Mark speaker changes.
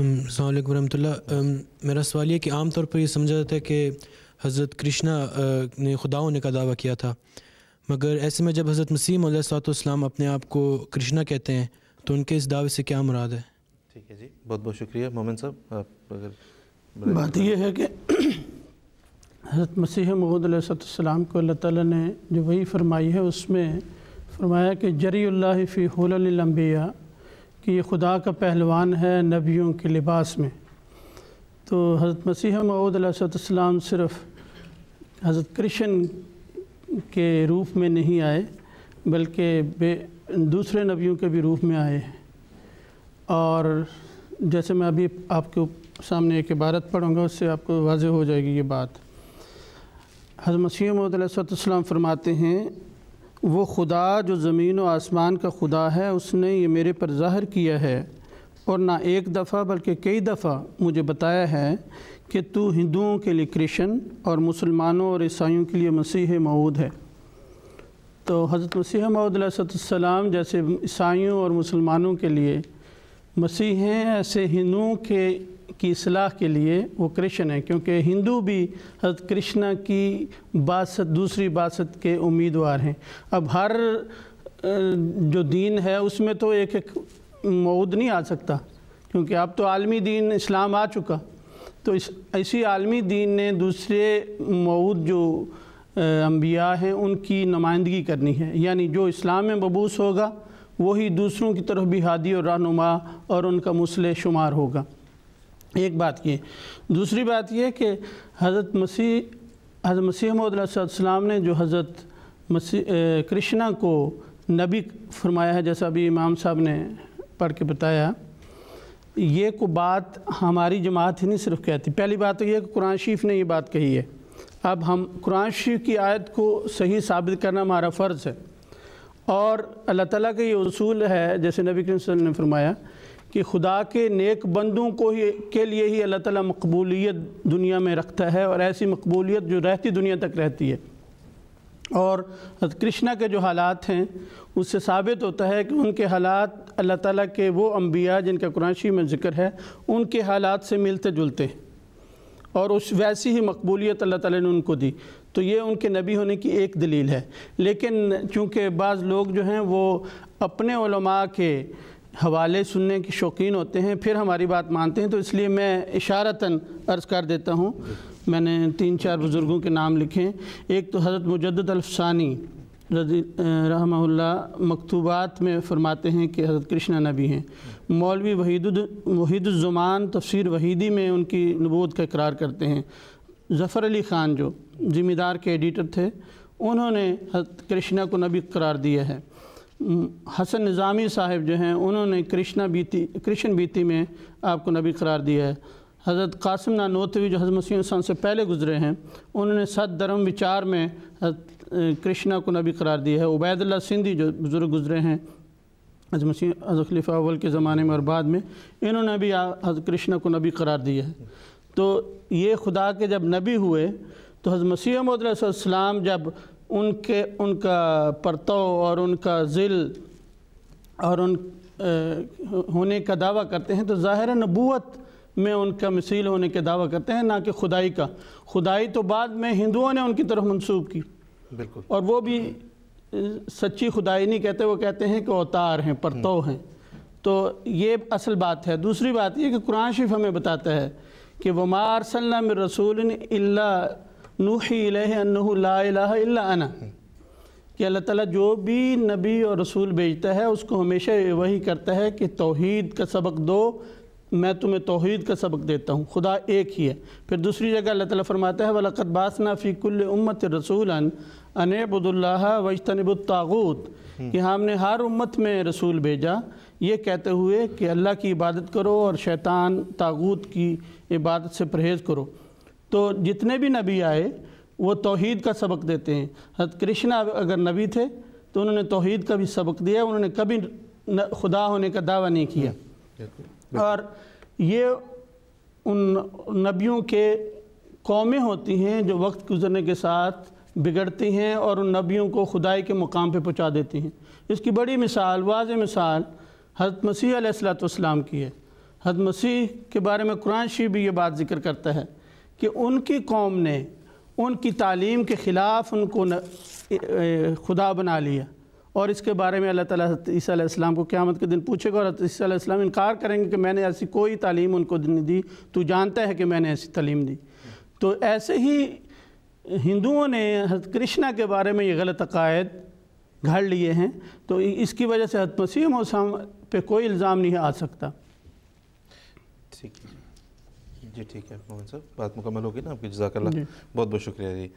Speaker 1: अल्लाम वरम मेरा सवाल ये कि आम तौर पर यह समझा जाता है कि हज़रत कृष्णा ने खुदा होने का दावा किया था मगर ऐसे में जब हज़रत मसीम सलाम अपने आप को कृष्णा कहते हैं तो उनके इस दावे से क्या मुराद है ठीक है जी बहुत बहुत शुक्रिया मोमिन साहब आप अगर बात यह है कि हज़रत मसीह महूदलाम को अल्लाह ताली ने जो वही फरमाई है उसमें फरमाया कि जरियल फ़ी होलम्बिया कि ये खुदा का पहलवान है नबियों के लिबास में तो हज़रत मसीह मऊदलाम सिर्फ़ हज़रत कृष्ण के रूप में नहीं आए बल्कि दूसरे नबियों के भी रूप में आए और जैसे मैं अभी आपके सामने एक इबारत पढ़ूँगा उससे आपको वाज हो जाएगी ये बात हज़रत मसीह मऊदलाम फरमाते हैं वो खुदा जो ज़मीन व आसमान का खुदा है उसने ये मेरे पर ज़ाहिर किया है और ना एक दफ़ा बल्कि कई दफ़ा मुझे बताया है कि तू हिंदुओं के लिए क्रिश्चन और मुसलमानों और ईसाइयों के लिए मसीह मऊद है तो हज़रत मसीह मऊदसम जैसे ईसाइयों और मुसलमानों के लिए हैं ऐसे हिंदुओं के की सलाह के लिए वो कृष्ण हैं क्योंकि हिंदू भी हजरत कृष्णा की बासत दूसरी बासत के उम्मीदवार हैं अब हर जो दीन है उसमें तो एक एक मऊद नहीं आ सकता क्योंकि अब तो आलमी दीन इस्लाम आ चुका तो इस इसी आलमी दीन ने दूसरे मऊद जो अम्बिया हैं उनकी नुमाइंदगी करनी है यानी जो इस्लाम में मबूस होगा वही दूसरों की तरफ भी हादी और रहनुमा और उनका मुसल शुमार होगा एक बात ये दूसरी बात यह कि हज़रत मसीह हज़रत मसीह महदलाम ने जो हज़रत मसी कृष्णा को नबी फरमाया है जैसा अभी इमाम साहब ने पढ़ के बताया ये को बात हमारी जमात ही नहीं सिर्फ कहती पहली बात तो यह कि कुरान शरीफ ने ये बात कही है अब हम कुरान शरीफ की आयत को सही साबित करना हमारा फ़र्ज़ है और अल्लाह ताला का ये उसूल है जैसे नबी करीम ने फरमाया कि खुदा के नेक बंदों को ही के लिए ही अल्लाह ताला मकबूलियत दुनिया में रखता है और ऐसी मकबूलियत जो रहती दुनिया तक रहती है और कृष्णा के जो हालात हैं उससे साबित होता है कि उनके हालात अल्लाह ताला के वो अम्बिया जिनका कुरानशी में ज़िक्र है उनके हालात से मिलते जुलते और उस वैसी ही मकबूलियत अल्लाह ताला ने उनको दी तो ये उनके नबी होने की एक दलील है लेकिन चूँकि बाज़ लोग जो हैं वो अपने के हवाले सुनने के शौकीन होते हैं फिर हमारी बात मानते हैं तो इसलिए मैं इशारतन अर्ज़ कर देता हूँ मैंने तीन चार बुज़ुर्गों के नाम लिखे हैं एक तो हज़रत मुजद अलफसानी रजी मकतूबात में फ़रमाते हैं कि हज़रत कृष्णा नबी हैं मौलवी वहीद वहीदुज़ुमान तफसर वहीदी में उनकी नबूत का इकरार करते हैं ज़फ़र अली ख़ान जो ज़िम्मेदार के एडिटर थे उन्होंने कृष्णा को नबी करार दिया है हसन निज़ामी साहब जो हैं उन्होंने कृष्णा बीती कृष्ण बीती में आपको नबी करार दिया है हज़रत कासिम नानोतवी जो हज़रत मसीह से पहले गुजरे हैं उन्होंने सद धर्म विचार में कृष्णा को नबी करार दिया है उबैदल सिंधी जो बुज़ुर्ग गुजरे हैं हज मसीह खलीफा अवल के ज़माने में और बाद में इन्होंने भी कृष्णा को नबी करार दिया है तो ये खुदा के जब नबी हुए तो हज़र मसीह मदसम जब उनके उनका परतो और उनका ज़िल और उन आ, होने का दावा करते हैं तो ज़ाहिर नबूत में उनका मिसील होने का दावा करते हैं ना कि खुदाई का खुदाई तो बाद में हिंदुओं ने उनकी तरफ मंसूब की बिल्कुल और वो भी सच्ची खुदाई नहीं कहते वो कहते हैं कि अवतार हैं परतो हैं तो ये असल बात है दूसरी बात ये कि कुरान शरीफ हमें बताता है कि वमा अरसलम रसूल अना कि अल्लाह ताला जो भी नबी और रसूल भेजता है उसको हमेशा वही करता है कि तोहद का सबक दो मैं तुम्हें तोहहीद का सबक देता हूँ खुदा एक ही है फिर दूसरी जगह अल्लाह ताला फरमाता है वलकत बासना फ़ीकुल्ल उम्मत रसूला अनबुल्ला वजतनबुलतागूत हम्म। कि हमने हर उम्मत में रसूल भेजा ये कहते हुए कि अल्लाह की इबादत करो और शैतान तागूत की इबादत से परहेज़ करो तो जितने भी नबी आए वो तोहहीद का सबक देते हैं हजरत कृष्णा अगर नबी थे तो उन्होंने तोहद का भी सबक दिया उन्होंने कभी खुदा होने का दावा नहीं किया और ये उन नबियों के कौमें होती हैं जो वक्त गुजरने के साथ बिगड़ती हैं और उन नबियों को खुदाई के मुकाम पे पहुँचा देती हैं इसकी बड़ी मिसाल वाज मिसाल हजरत मसीह सलाम की है हद मसीह के बारे में कुरान शरीफ भी ये बात जिक्र करता है कि उनकी कौम ने उनकी तालीम के ख़िलाफ़ उनको न, ए, ए, खुदा बना लिया और इसके बारे में अल्लाह ताला को क़्यामत के दिन पूछेगा और ईसीम इनकार करेंगे कि मैंने ऐसी कोई तालीम उनको नहीं दी तो जानता है कि मैंने ऐसी तालीम दी तो ऐसे ही हिंदुओं ने हज कृष्णा के बारे में ये गलत अकायद घर लिए हैं तो इसकी वजह से हजरत मसीह मौसम पे कोई इल्ज़ाम नहीं आ सकता ठीक है जी ठीक है मोहन साहब बात मुकम्मल होगी ना आपकी जजाकल्ला बहुत बहुत शुक्रिया जी